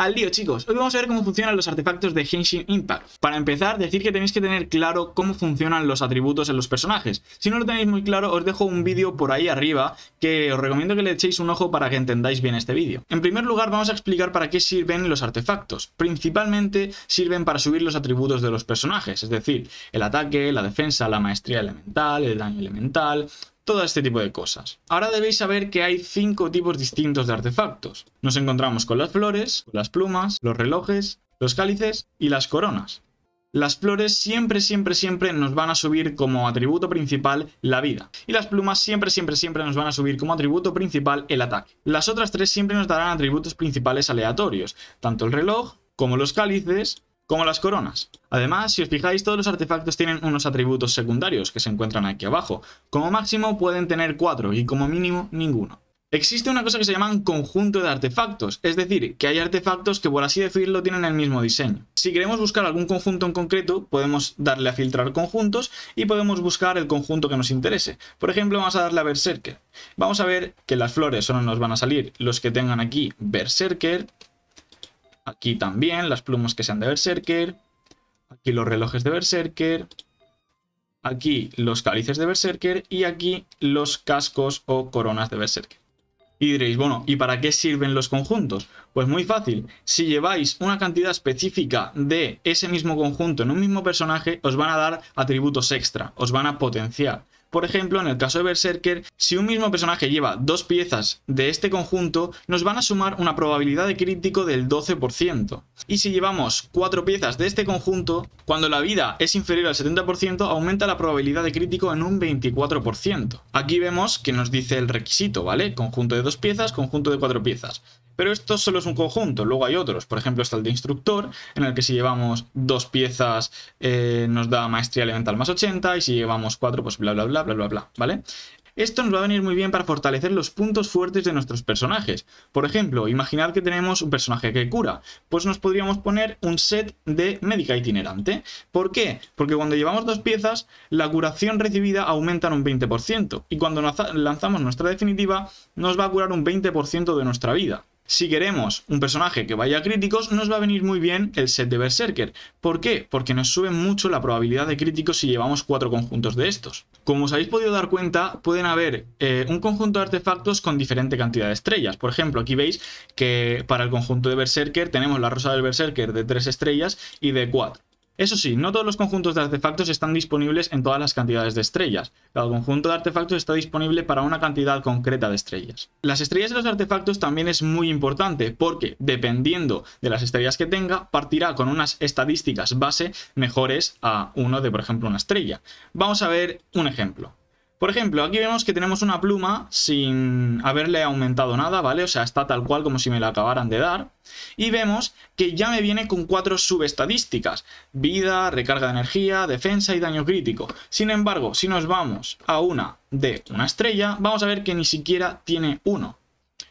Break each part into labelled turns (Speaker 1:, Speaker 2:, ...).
Speaker 1: al lío, chicos. Hoy vamos a ver cómo funcionan los artefactos de Henshin Impact. Para empezar, decir que tenéis que tener claro cómo funcionan los atributos en los personajes. Si no lo tenéis muy claro, os dejo un vídeo por ahí arriba que os recomiendo que le echéis un ojo para que entendáis bien este vídeo. En primer lugar, vamos a explicar para qué sirven los artefactos. Principalmente sirven para subir los atributos de los personajes, es decir, el ataque, la defensa, la maestría elemental, el daño elemental, todo este tipo de cosas. Ahora debéis saber que hay cinco tipos distintos de artefactos. Nos encontramos con las flores, las plumas, los relojes, los cálices y las coronas. Las flores siempre, siempre, siempre nos van a subir como atributo principal la vida. Y las plumas siempre, siempre, siempre nos van a subir como atributo principal el ataque. Las otras tres siempre nos darán atributos principales aleatorios, tanto el reloj como los cálices como las coronas. Además, si os fijáis, todos los artefactos tienen unos atributos secundarios que se encuentran aquí abajo. Como máximo pueden tener cuatro y como mínimo ninguno. Existe una cosa que se llama conjunto de artefactos, es decir, que hay artefactos que por así decirlo tienen el mismo diseño. Si queremos buscar algún conjunto en concreto, podemos darle a filtrar conjuntos y podemos buscar el conjunto que nos interese. Por ejemplo, vamos a darle a Berserker. Vamos a ver que las flores solo nos van a salir los que tengan aquí Berserker, Aquí también las plumas que sean de Berserker. Aquí los relojes de Berserker. Aquí los cálices de Berserker. Y aquí los cascos o coronas de Berserker. Y diréis, bueno, ¿y para qué sirven los conjuntos? Pues muy fácil, si lleváis una cantidad específica de ese mismo conjunto en un mismo personaje, os van a dar atributos extra, os van a potenciar. Por ejemplo, en el caso de Berserker, si un mismo personaje lleva dos piezas de este conjunto, nos van a sumar una probabilidad de crítico del 12%. Y si llevamos cuatro piezas de este conjunto, cuando la vida es inferior al 70%, aumenta la probabilidad de crítico en un 24%. Aquí vemos que nos dice el requisito, ¿vale? Conjunto de dos piezas, conjunto de cuatro piezas. Pero esto solo es un conjunto, luego hay otros. Por ejemplo, está el de instructor, en el que si llevamos dos piezas eh, nos da maestría elemental más 80 y si llevamos cuatro, pues bla, bla, bla, bla, bla, bla, ¿vale? Esto nos va a venir muy bien para fortalecer los puntos fuertes de nuestros personajes. Por ejemplo, imaginad que tenemos un personaje que cura. Pues nos podríamos poner un set de médica itinerante. ¿Por qué? Porque cuando llevamos dos piezas, la curación recibida aumenta en un 20%. Y cuando lanzamos nuestra definitiva, nos va a curar un 20% de nuestra vida. Si queremos un personaje que vaya a críticos, nos va a venir muy bien el set de Berserker. ¿Por qué? Porque nos sube mucho la probabilidad de críticos si llevamos cuatro conjuntos de estos. Como os habéis podido dar cuenta, pueden haber eh, un conjunto de artefactos con diferente cantidad de estrellas. Por ejemplo, aquí veis que para el conjunto de Berserker tenemos la rosa del Berserker de tres estrellas y de cuatro. Eso sí, no todos los conjuntos de artefactos están disponibles en todas las cantidades de estrellas. Cada conjunto de artefactos está disponible para una cantidad concreta de estrellas. Las estrellas de los artefactos también es muy importante porque, dependiendo de las estrellas que tenga, partirá con unas estadísticas base mejores a uno de, por ejemplo, una estrella. Vamos a ver un ejemplo. Por ejemplo, aquí vemos que tenemos una pluma sin haberle aumentado nada, ¿vale? O sea, está tal cual como si me la acabaran de dar. Y vemos que ya me viene con cuatro subestadísticas. Vida, recarga de energía, defensa y daño crítico. Sin embargo, si nos vamos a una de una estrella, vamos a ver que ni siquiera tiene uno.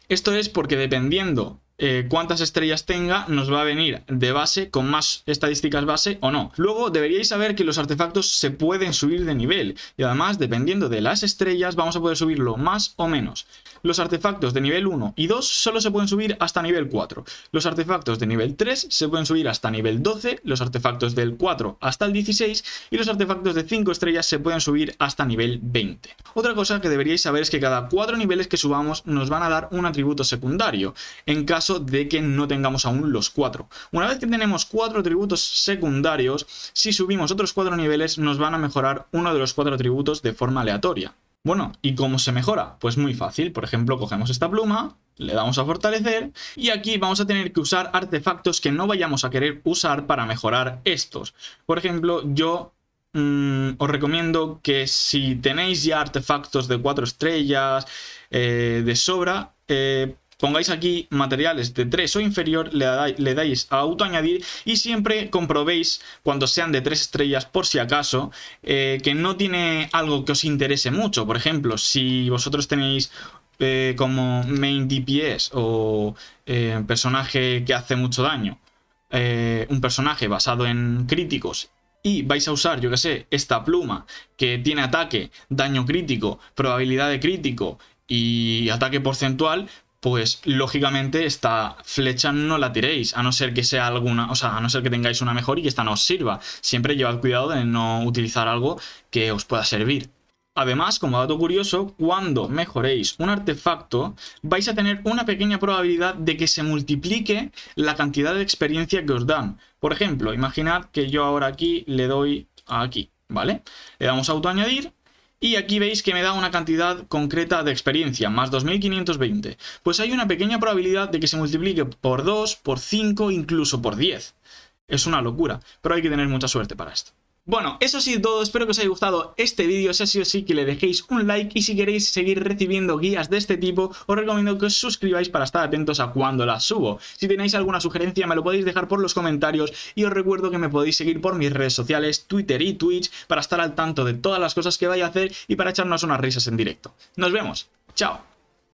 Speaker 1: Esto es porque dependiendo eh, cuántas estrellas tenga, nos va a venir de base con más estadísticas base o no. Luego deberíais saber que los artefactos se pueden subir de nivel y además dependiendo de las estrellas vamos a poder subirlo más o menos. Los artefactos de nivel 1 y 2 solo se pueden subir hasta nivel 4. Los artefactos de nivel 3 se pueden subir hasta nivel 12, los artefactos del 4 hasta el 16 y los artefactos de 5 estrellas se pueden subir hasta nivel 20. Otra cosa que deberíais saber es que cada 4 niveles que subamos nos van a dar un atributo secundario. En caso de que no tengamos aún los cuatro. Una vez que tenemos cuatro atributos secundarios, si subimos otros cuatro niveles nos van a mejorar uno de los cuatro atributos de forma aleatoria. Bueno, ¿y cómo se mejora? Pues muy fácil. Por ejemplo, cogemos esta pluma, le damos a fortalecer y aquí vamos a tener que usar artefactos que no vayamos a querer usar para mejorar estos. Por ejemplo, yo mm, os recomiendo que si tenéis ya artefactos de cuatro estrellas eh, de sobra, eh, pongáis aquí materiales de 3 o inferior, le, dais a añadir y siempre comprobéis cuando sean de 3 estrellas por si acaso eh, que no tiene algo que os interese mucho. Por ejemplo, si vosotros tenéis eh, como main DPS o eh, personaje que hace mucho daño, un personaje basado en críticos y vais a usar, yo que sé, esta pluma que tiene ataque, daño crítico, probabilidad de crítico y ataque porcentual, pues lógicamente esta flecha no la tiréis, a no ser que sea alguna, o sea, a no ser que tengáis una mejor y que esta no os sirva. Siempre llevad cuidado de no utilizar algo que os pueda servir. Además, como dato curioso, cuando mejoréis un artefacto, vais a tener una pequeña probabilidad de que se multiplique la cantidad de experiencia que os dan. Por ejemplo, imaginad que yo ahora aquí le doy a aquí, ¿vale? Le damos a añadir, y aquí veis que me da una cantidad concreta de experiencia, más 2520. Pues hay una pequeña probabilidad de que se multiplique por 2, por 5, incluso por 10. Es una locura, pero hay que tener mucha suerte para esto. Bueno, eso sí todo, espero que os haya gustado este vídeo, si ha sido así que le dejéis un like y si queréis seguir recibiendo guías de este tipo, os recomiendo que os suscribáis para estar atentos a cuando las subo. Si tenéis alguna sugerencia me lo podéis dejar por los comentarios y os recuerdo que me podéis seguir por mis redes sociales, Twitter y Twitch, para estar al tanto de todas las cosas que vaya a hacer y para echarnos unas risas en directo. Nos vemos, chao.